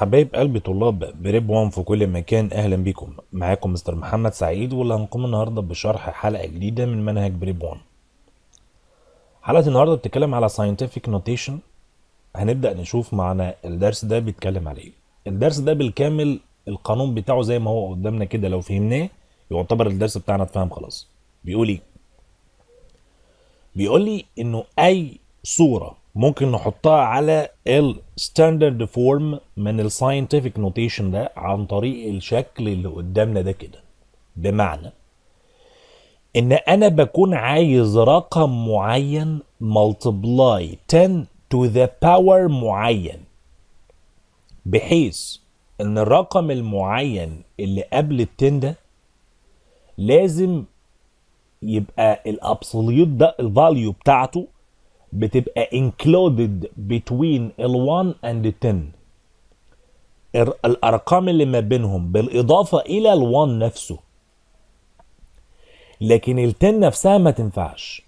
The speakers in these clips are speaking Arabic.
حبايب قلب طلاب بريب وان في كل مكان اهلا بيكم معاكم مستر محمد سعيد واللي هنقوم النهارده بشرح حلقه جديده من منهج بريب وان حلقه النهارده بتتكلم على scientific notation هنبدا نشوف معنا الدرس ده بيتكلم على ايه الدرس ده بالكامل القانون بتاعه زي ما هو قدامنا كده لو فهمناه يعتبر الدرس بتاعنا اتفهم خلاص بيقول ايه بيقول لي انه اي صوره ممكن نحطها على الستاندرد فورم من الساينتفك نوتيشن ده عن طريق الشكل اللي قدامنا ده كده بمعنى ان انا بكون عايز رقم معين multiply 10 to the power معين بحيث ان الرقم المعين اللي قبل التن ده لازم يبقى الابسوليوت ده الفاليو بتاعته بتبقى انكلودد بتوين ال1 اند 10 الارقام اللي ما بينهم بالاضافه الى ال1 نفسه لكن ال10 نفسها ما تنفعش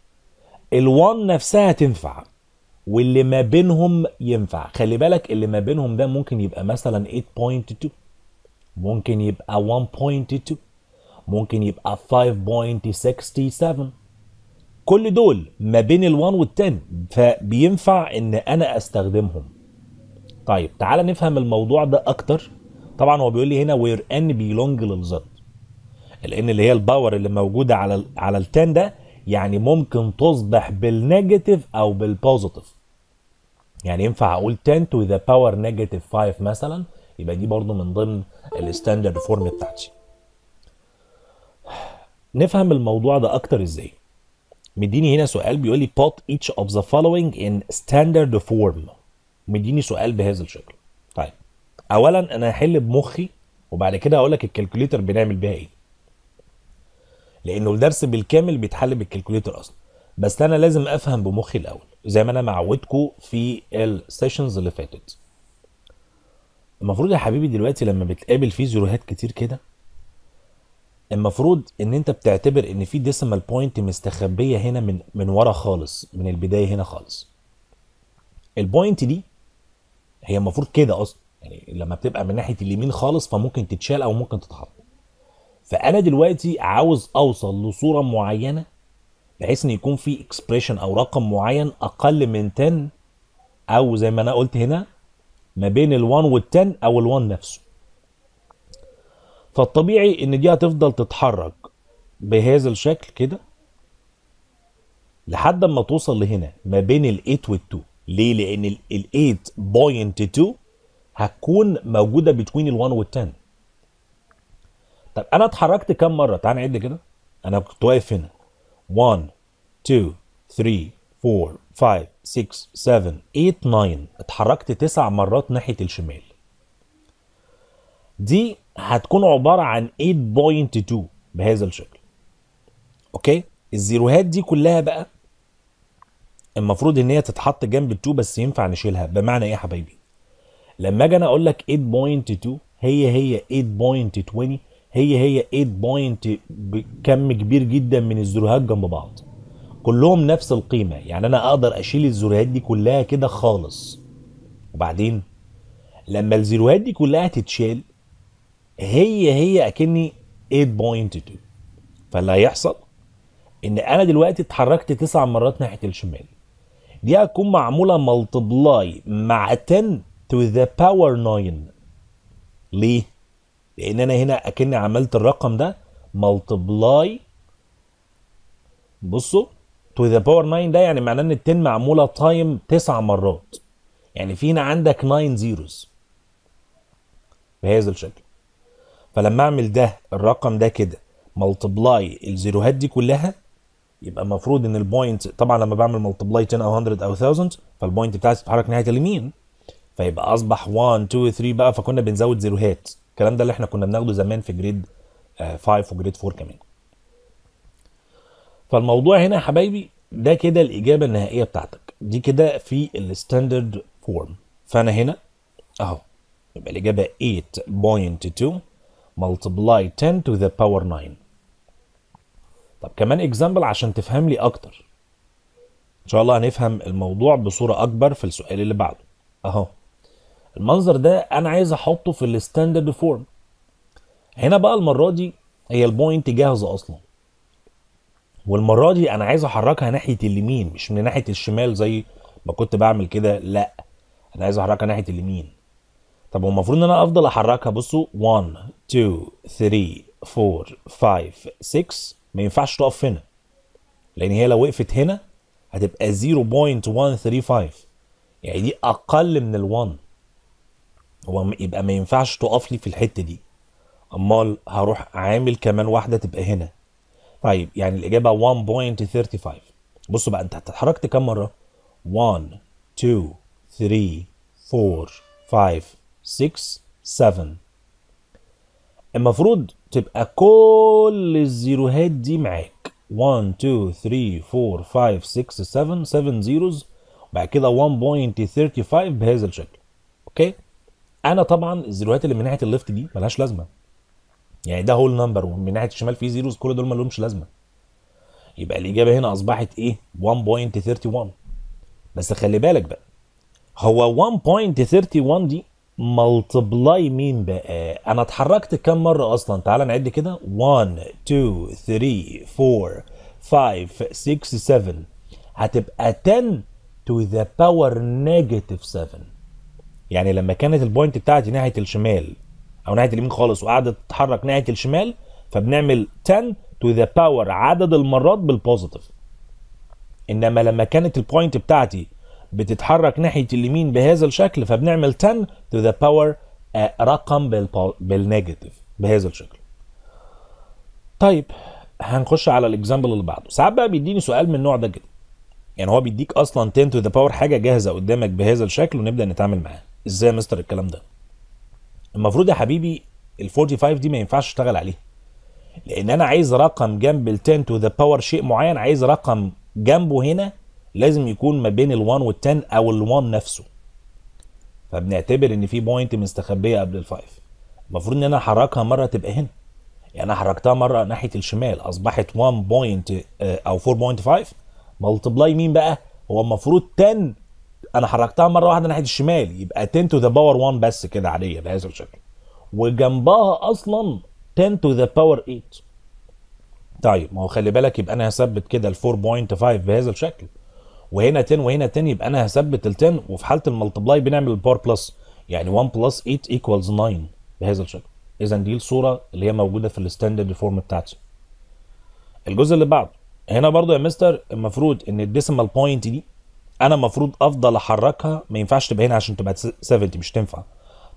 ال1 نفسها تنفع واللي ما بينهم ينفع خلي بالك اللي ما بينهم ده ممكن يبقى مثلا 8.2 ممكن يبقى 1.2 ممكن يبقى 5.67 كل دول ما بين ال1 وال10 فبينفع ان انا استخدمهم طيب تعال نفهم الموضوع ده اكتر طبعا هو بيقول لي هنا وير ان بيلونج للزد لان اللي هي الباور اللي موجوده على الـ على ال10 ده يعني ممكن تصبح بالنيجاتيف او بالبوزيتيف يعني ينفع اقول 10 to the power negative 5 مثلا يبقى دي برضو من ضمن الستاندرد فورم بتاعتي نفهم الموضوع ده اكتر ازاي مديني هنا سؤال بيقول لي put each of the following in standard form مديني سؤال بهذا الشكل طيب اولا انا هحل بمخي وبعد كده اقول لك الكالكوليتر بنعمل بيها ايه لانه الدرس بالكامل بيتحل بالكالكوليتر اصلا بس انا لازم افهم بمخي الاول زي ما انا معودكم في السيشنز اللي فاتت المفروض يا حبيبي دلوقتي لما بتقابل فيه زيروهات كتير كده المفروض ان انت بتعتبر ان في ديسيمال بوينت مستخبيه هنا من من ورا خالص من البدايه هنا خالص البوينت دي هي المفروض كده اصلا يعني لما بتبقى من ناحيه اليمين خالص فممكن تتشال او ممكن تتحط فانا دلوقتي عاوز اوصل لصوره معينه بحيث ان يكون في اكسبريشن او رقم معين اقل من 10 او زي ما انا قلت هنا ما بين ال1 وال10 او ال1 نفسه فالطبيعي ان دي هتفضل تتحرك بهذا الشكل كده لحد ما توصل لهنا ما بين ال8 وال2 ليه لان ال8.2 هتكون موجوده بين ال1 وال10 طب انا اتحركت كام مره تعال نعد كده انا كنت واقف هنا 1 2 3 4 5 6 7 8 9 اتحركت تسع مرات ناحيه الشمال دي هتكون عباره عن 8.2 بهذا الشكل اوكي الزيروهات دي كلها بقى المفروض ان هي تتحط جنب ال2 بس ينفع نشيلها بمعنى ايه يا حبايبي لما اجي انا اقول لك 8.2 هي هي 8.20 هي هي 8. كم كبير جدا من الزيروهات جنب بعض كلهم نفس القيمه يعني انا اقدر اشيل الزيروهات دي كلها كده خالص وبعدين لما الزيروهات دي كلها تتشال هي هي اكني 8.2 فاللي هيحصل ان انا دلوقتي اتحركت تسع مرات ناحيه الشمال دي هتكون معموله ملتبلاي مع 10 تو ذا باور 9 ليه؟ لان انا هنا اكني عملت الرقم ده ملتبلاي بصوا تو ذا باور 9 ده يعني معناه ان ال 10 معموله تايم تسع مرات يعني في هنا عندك 9 زيروز بهذا الشكل فلما اعمل ده الرقم ده كده ملتبلاي الزيروهات دي كلها يبقى المفروض ان البوينت طبعا لما بعمل ملتبلاي 10 او 100 او 1000 فالبوينت بتاعتي بتتحرك ناحيه اليمين فيبقى اصبح 1 2 3 بقى فكنا بنزود زيروهات الكلام ده اللي احنا كنا بناخده زمان في جريد 5 وجريد 4 كمان فالموضوع هنا يا حبايبي ده كده الاجابه النهائيه بتاعتك دي كده في الستاندرد فورم فانا هنا اهو يبقى الاجابه 8.2 multiply 10 to the power 9 طب كمان اكزامبل عشان تفهم لي اكتر ان شاء الله هنفهم الموضوع بصورة اكبر في السؤال اللي بعده اهو المنظر ده انا عايز احطه في الستاندرد فورم هنا بقى المرة دي هي البوينت جاهزة اصلا والمرة دي انا عايز احركها ناحية اليمين مش من ناحية الشمال زي ما كنت بعمل كده لا انا عايز احركها ناحية اليمين طب هو المفروض ان انا افضل احركها بصوا 1 2 3 4 5 6 ما ينفعش تقف هنا لان هي لو وقفت هنا هتبقى 0.135 يعني دي اقل من ال1 هو يبقى ما ينفعش تقف لي في الحته دي امال هروح عامل كمان واحده تبقى هنا طيب يعني الاجابه 1.35 بصوا بقى انت اتحركت كام مره 1 2 3 4 5 6 7 المفروض تبقى كل الزيروهات دي معاك 1 2 3 4 5 6 7 7 زيروز وبعد كده 1.35 بهذا الشكل اوكي انا طبعا الزيروهات اللي من ناحيه الليفت دي ملهاش لازمه يعني ده هول نمبر ومن ناحيه الشمال في زيروز كل دول مالهمش لازمه يبقى الاجابه هنا اصبحت ايه 1.31 بس خلي بالك بقى هو 1.31 دي ملتبلاي مين بقى انا اتحركت كام مره اصلا تعال نعد كده 1 2 3 4 5 6 7 هتبقى 10 to the power negative 7 يعني لما كانت البوينت بتاعتي ناحيه الشمال او ناحيه اليمين خالص وقعدت تتحرك ناحيه الشمال فبنعمل 10 to the power عدد المرات بالبوزيتيف انما لما كانت البوينت بتاعتي بتتحرك ناحيه اليمين بهذا الشكل فبنعمل 10 to the power آه، رقم بالنيجاتيف بهذا الشكل طيب هنخش على الاكزامبل اللي بعده ساعات بقى بيديني سؤال من النوع ده كده يعني هو بيديك اصلا 10 to the power حاجه جاهزه قدامك بهذا الشكل ونبدا نتعامل معاها ازاي يا مستر الكلام ده المفروض يا حبيبي ال 45 دي ما ينفعش اشتغل عليها لان انا عايز رقم جنب ال 10 to the power شيء معين عايز رقم جنبه هنا لازم يكون ما بين ال1 وال10 او ال1 نفسه فبنعتبر ان في بوينت مستخبيه قبل ال5 المفروض ان انا احركها مره تبقى هنا يعني انا حركتها مره ناحيه الشمال اصبحت 1 بوينت آه، او 4.5 ملتبلاي مين بقى هو المفروض 10 انا حركتها مره واحده ناحيه الشمال يبقى 10 تو ذا باور 1 بس كده عاديه بهذا الشكل وجنبها اصلا 10 تو ذا باور 8 طيب ما هو خلي بالك يبقى انا هثبت كده ال 4.5 بهذا الشكل وهنا 10 وهنا 10 يبقى انا هثبت ال 10 وفي حاله الملتبلاي بنعمل الباور بلس يعني 1 بلس 8 ايكوالز 9 بهذا الشكل اذا دي الصوره اللي هي موجوده في الستاندرد فورم بتاعتي الجزء اللي بعده هنا برضو يا مستر المفروض ان الديسيمال بوينت دي انا المفروض افضل احركها ما ينفعش تبقى هنا عشان تبقى 70 مش تنفع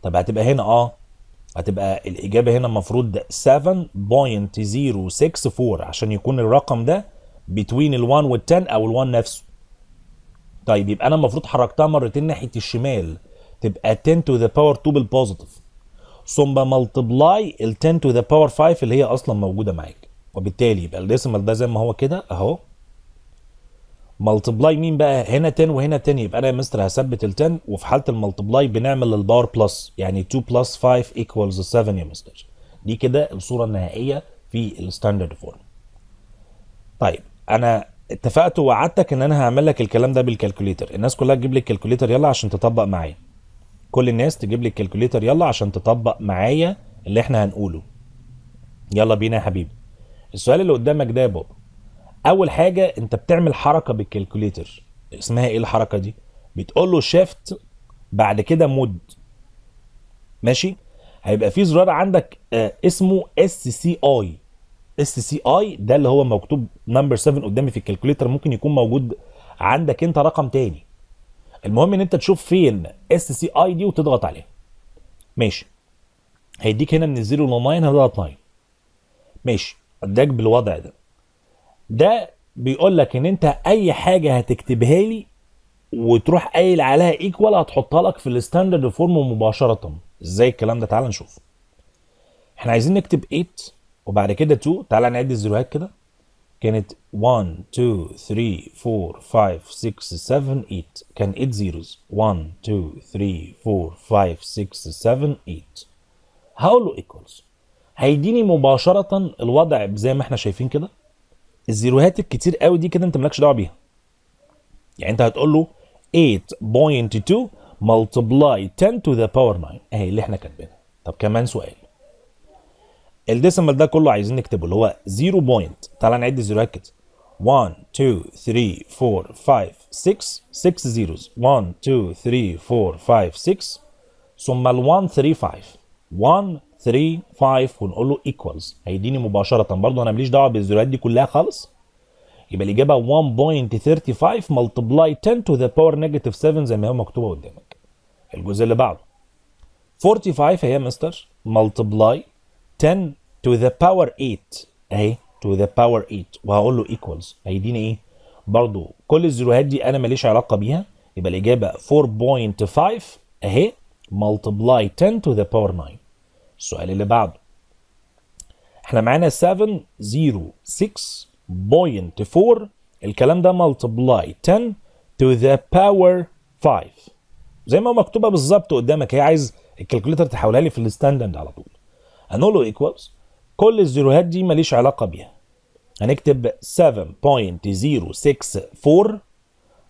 طب هتبقى هنا اه هتبقى الاجابه هنا المفروض 7.064 عشان يكون الرقم ده بين ال1 وال10 او ال1 نفسه طيب يبقى انا المفروض حركتها مرتين ناحيه الشمال تبقى 10 to the power 2 بالبوزيتيف ثم ملتبلاي ال 10 to the power 5 اللي هي اصلا موجوده معاك وبالتالي يبقى الديسيمال ده زي ما هو كده اهو ملتبلاي مين بقى هنا 10 وهنا 10 يبقى انا يا مستر هثبت ال 10 وفي حاله الملتبلاي بنعمل الباور بلس يعني 2 بلس 5 ايكوالز 7 يا مستر دي كده الصوره النهائيه في الستاندرد فورم طيب انا اتفقت ووعدتك ان انا هعمل لك الكلام ده بالكالكوليتر الناس كلها تجيب لي الكالكوليتر يلا عشان تطبق معايا كل الناس تجيب لي الكالكوليتر يلا عشان تطبق معايا اللي احنا هنقوله يلا بينا يا حبيبي السؤال اللي قدامك ده يا بابا اول حاجه انت بتعمل حركه بالكالكوليتر اسمها ايه الحركه دي بتقول له شيفت بعد كده مود ماشي هيبقى في زرار عندك آه، اسمه اس سي اي اس سي اي ده اللي هو مكتوب نمبر 7 قدامي في الكالكوليتر ممكن يكون موجود عندك انت رقم تاني المهم ان انت تشوف فين اس سي اي دي وتضغط عليها ماشي هيديك هنا من الزيرو ل 9 هتضغط 9 ماشي اداك بالوضع ده ده بيقول لك ان انت اي حاجه هتكتبها لي وتروح قايل عليها ايكوال هتحطها لك في الستاندرد فورم مباشره ازاي الكلام ده تعال نشوف احنا عايزين نكتب 8 وبعد كده 2 تعالى نعد الزيروهات كده كانت 1 2 3 4 5 6 7 8 كان 8 زيروز 1 2 3 4 5 6 7 8 هقول له ايكوالز هيديني مباشره الوضع زي ما احنا شايفين كده الزيروهات الكتير قوي دي كده انت مالكش دعوه بيها يعني انت هتقول له 8.2 multiply 10 to the power 9 اهي اللي احنا كاتبينها طب كمان سؤال الديسيمال ده كله عايزين نكتبه اللي هو 0 بوينت نعد الزيروات كده 1 2 3 4 5 6 6 زيروز 1 2 3 4 5 6 ثم ال 1 3 5 1 3 5 ونقول له ايكوالز هيديني مباشره برضه انا ماليش دعوه بالزيروات دي كلها خالص يبقى الاجابه 1.35 ملتبلاي 10 to the power negative 7 زي ما هي مكتوبه قدامك الجزء اللي بعده 45 هي مستر ملتبلاي 10 to the power 8 اهي eh? to the power 8 وهقول له equals هيديني ايه برضو كل الزيروهات دي انا ماليش علاقه بيها يبقى الاجابه 4.5 اهي multiply 10 to the power 9 السؤال اللي بعده احنا معانا 706.4 الكلام ده multiply 10 to the power 5 زي ما مكتوبه بالظبط قدامك هي عايز الكالكوليتر تحولها لي في الستاندرد على طول هنقول له equals كل الزيروهات دي ماليش علاقه بيها هنكتب 7.064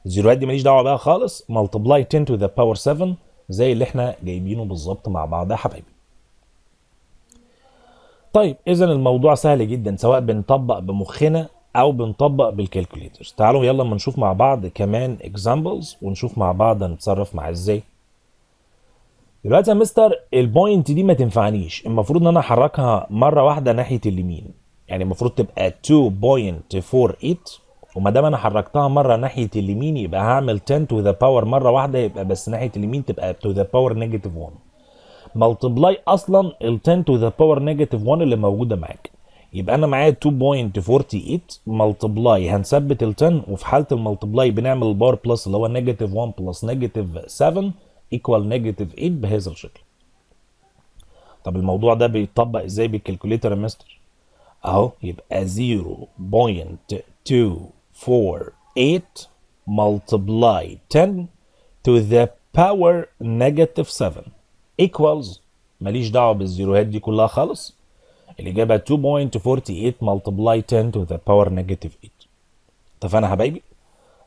الزيروهات دي ماليش دعوه بيها خالص multiply 10 to the power 7 زي اللي احنا جايبينه بالظبط مع بعض يا حبايبي طيب اذا الموضوع سهل جدا سواء بنطبق بمخنا او بنطبق بالكالكوليتر تعالوا يلا ما نشوف مع بعض كمان examples ونشوف مع بعض هنتصرف مع ازاي دلوقتي يا مستر البوينت دي ما تنفعنيش المفروض ان انا احركها مره واحده ناحيه اليمين يعني المفروض تبقى 2.48 وما دام انا حركتها مره ناحيه اليمين يبقى هعمل 10 تو ذا باور مره واحده يبقى بس ناحيه اليمين تبقى تو ذا باور نيجاتيف 1 ملتبلاي اصلا ال 10 تو ذا باور نيجاتيف 1 اللي موجوده معاك يبقى انا معايا 2.48 ملتبلاي هنثبت ال 10 وفي حاله الملتبلاي بنعمل الباور بلس اللي هو نيجاتيف 1 بلس نيجاتيف 7 ايكوال نيجاتيف 8 بهذا الشكل طب الموضوع ده بيتطبق ازاي بالكالكوليتر يا مستر اهو يبقى 0.248 multiply 10 to the power negative 7 equals ماليش دعوه بالزيروهات دي كلها خالص الاجابه 2.48 multiply 10 to the power negative 8 طب يا حبايبي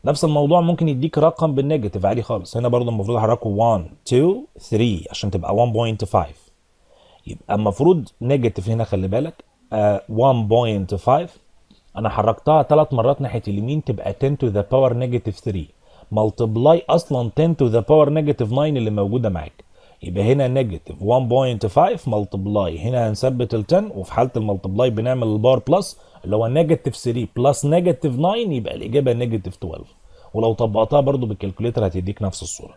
نفس الموضوع ممكن يديك رقم بالنيجاتيف عادي خالص هنا برضه المفروض احركه 1 2 3 عشان تبقى 1.5 يبقى المفروض نيجاتيف هنا خلي بالك uh, آه، 1.5 انا حركتها ثلاث مرات ناحيه اليمين تبقى 10 to the power نيجاتيف 3 ملتبلاي اصلا 10 to the power نيجاتيف 9 اللي موجوده معاك يبقى هنا نيجاتيف 1.5 ملتبلاي هنا هنثبت ال 10 وفي حاله الملتبلاي بنعمل الباور بلس اللي هو نيجاتيف 3 بلس نيجاتيف 9 يبقى الاجابه نيجاتيف 12 ولو طبقتها برضو بالكالكوليتر هتديك نفس الصوره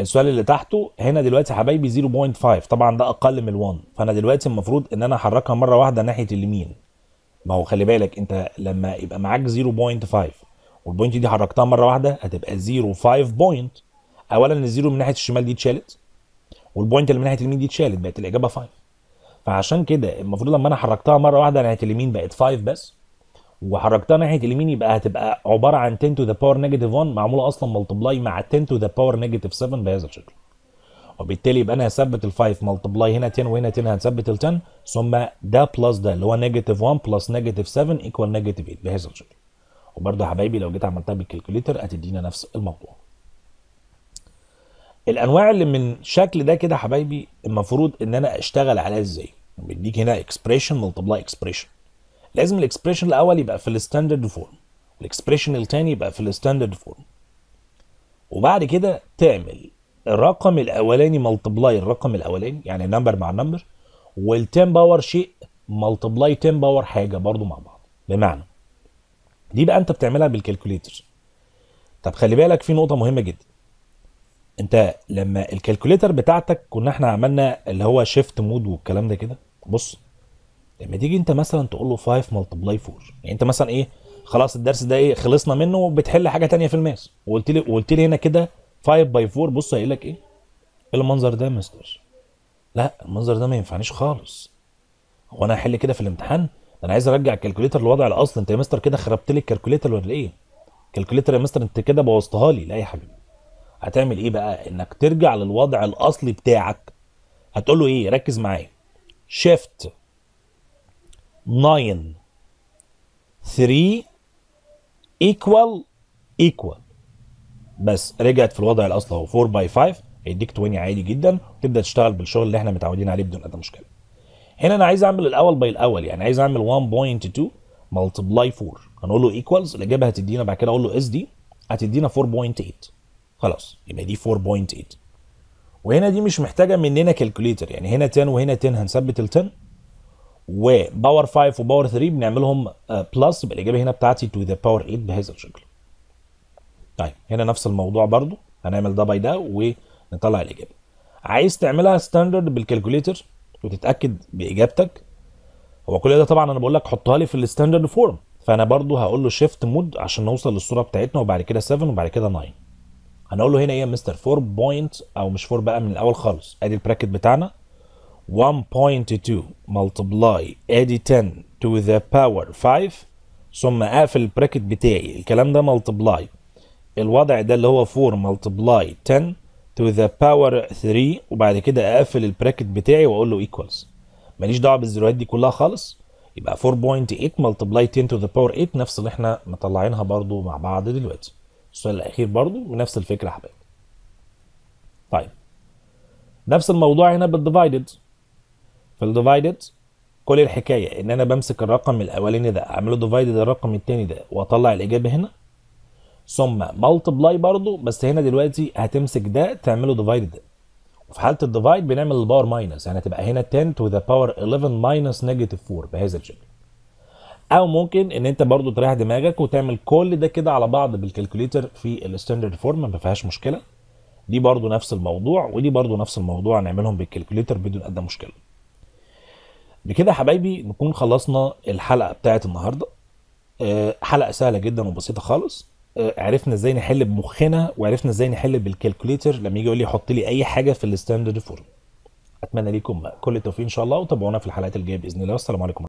السؤال اللي تحته هنا دلوقتي حبايبي 0.5 طبعا ده اقل من 1 فانا دلوقتي المفروض ان انا احركها مره واحده ناحيه اليمين ما هو خلي بالك انت لما يبقى معاك 0.5 والبوينت دي حركتها مره واحده هتبقى 0.5 بوينت اولا الزيرو من ناحيه الشمال دي اتشالت والبوينت اللي من ناحيه اليمين دي اتشالت بقت الاجابه 5 فعشان كده المفروض لما انا حركتها مره واحده ناحيه اليمين بقت 5 بس وحركتها ناحيه اليمين يبقى هتبقى عباره عن 10 تو ذا باور نيجاتيف 1 معموله اصلا ملتبلاي مع 10 تو ذا باور نيجاتيف 7 بهذا الشكل وبالتالي يبقى انا هثبت ال 5 ملتبلاي هنا 10 وهنا 10 هنثبت ال 10 ثم ده بلس ده اللي هو نيجاتيف 1 بلس نيجاتيف 7 ايكوال نيجاتيف 8 بهذا الشكل وبرده يا حبايبي لو جيت عملتها بالكالكوليتر هتدينا نفس الموضوع الانواع اللي من شكل ده كده حبايبي المفروض ان انا اشتغل عليها ازاي بيديك هنا اكسبريشن ملتبلاي اكسبريشن لازم الاكسبريشن الاول يبقى في الستاندرد فورم والاكسبريشن الثاني يبقى في الستاندرد فورم وبعد كده تعمل الرقم الاولاني ملتبلاي الرقم الاولاني يعني نمبر مع نمبر وال10 باور شيء ملتبلاي 10 باور حاجه برضو مع بعض بمعنى دي بقى انت بتعملها بالكالكوليتر طب خلي بالك في نقطه مهمه جدا انت لما الكالكوليتر بتاعتك كنا احنا عملنا اللي هو شيفت مود والكلام ده كده بص لما تيجي انت مثلا تقول له 5 ملتبلاي 4 يعني انت مثلا ايه خلاص الدرس ده ايه خلصنا منه وبتحل حاجه ثانيه في الماس وقلت لي وقلت لي هنا كده 5 باي 4 بص هيقول لك ايه المنظر ده يا مستر لا المنظر ده ما ينفعنيش خالص هو انا هحل كده في الامتحان انا عايز ارجع الكالكوليتر للوضع الاصلي انت يا مستر كده خربت لي الكالكوليتر ولا ايه الكالكوليتر يا مستر انت كده بوظتها لي لا يا حبيبي هتعمل ايه بقى انك ترجع للوضع الاصلي بتاعك هتقول له ايه ركز معايا شيفت 9 3 ايكوال ايكوال بس رجعت في الوضع الاصلي هو 4 باي 5 هيديك 20 عادي جدا وتبدا تشتغل بالشغل اللي احنا متعودين عليه بدون اي مشكله هنا انا عايز اعمل الاول باي الاول يعني عايز اعمل 1.2 ملتبلاي 4 هنقول له ايكوالز الاجابه هتدينا بعد كده اقول له اس دي هتدينا 4.8 خلاص يبقى دي 4.8 وهنا دي مش محتاجه مننا كالكوليتر يعني هنا 10 وهنا 10 هنثبت ال 10 وباور 5 وباور 3 بنعملهم بلس آه، يبقى الاجابه هنا بتاعتي تو ذا باور 8 بهذا الشكل. طيب هنا نفس الموضوع برضو هنعمل ده باي ده ونطلع الاجابه. عايز تعملها ستاندرد بالكالكوليتر وتتاكد باجابتك هو كل ده طبعا انا بقول لك حطها لي في الستاندرد فورم فانا برضو هقول له شيفت مود عشان نوصل للصوره بتاعتنا وبعد كده 7 وبعد كده 9. هنقول له هنا ايه يا مستر 4 بوينت او مش 4 بقى من الاول خالص ادي البراكت بتاعنا 1.2 multiply ادي 10 to the power 5 ثم اقفل البراكت بتاعي الكلام ده multiply الوضع ده اللي هو 4 multiply 10 to the power 3 وبعد كده اقفل البراكت بتاعي واقول له equals ماليش دعوه بالزيروهات دي كلها خالص يبقى 4.8 multiply 10 to the power 8 نفس اللي احنا مطلعينها برضو مع بعض دلوقتي السؤال الاخير برضو نفس الفكره يا حبايبي طيب نفس الموضوع هنا بالديفايدد في الديفايدد كل الحكايه ان انا بمسك الرقم الاولاني ده اعمله ديفايدد الرقم الثاني ده واطلع الاجابه هنا ثم ملتبلاي برضو بس هنا دلوقتي هتمسك ده تعمله ديفايدد وفي حاله الديفايد بنعمل الباور ماينس يعني هتبقى هنا 10 تو ذا باور 11 ماينس نيجاتيف 4 بهذا الشكل او ممكن ان انت برضو تريح دماغك وتعمل كل ده كده على بعض بالكالكوليتر في الستاندرد فورم ما فيهاش مشكله دي برضو نفس الموضوع ودي برضو نفس الموضوع نعملهم بالكالكوليتر بدون ادنى مشكله بكده يا حبايبي نكون خلصنا الحلقه بتاعه النهارده آه، حلقه سهله جدا وبسيطه خالص آه، عرفنا ازاي نحل بمخنا وعرفنا ازاي نحل بالكالكوليتر لما يجي يقول لي حط لي اي حاجه في الستاندرد فورم اتمنى ليكم كل التوفيق ان شاء الله وتابعونا في الحلقات الجايه باذن الله والسلام عليكم